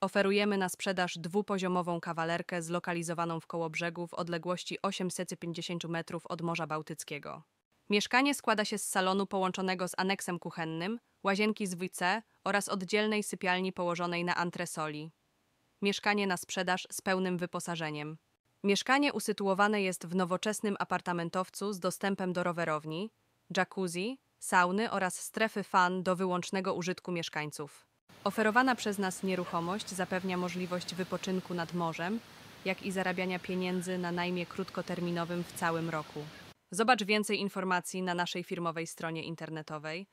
Oferujemy na sprzedaż dwupoziomową kawalerkę zlokalizowaną w Kołobrzegu w odległości 850 metrów od Morza Bałtyckiego. Mieszkanie składa się z salonu połączonego z aneksem kuchennym, łazienki z WC oraz oddzielnej sypialni położonej na antresoli. Mieszkanie na sprzedaż z pełnym wyposażeniem. Mieszkanie usytuowane jest w nowoczesnym apartamentowcu z dostępem do rowerowni, jacuzzi, sauny oraz strefy fan do wyłącznego użytku mieszkańców. Oferowana przez nas nieruchomość zapewnia możliwość wypoczynku nad morzem, jak i zarabiania pieniędzy na najmie krótkoterminowym w całym roku. Zobacz więcej informacji na naszej firmowej stronie internetowej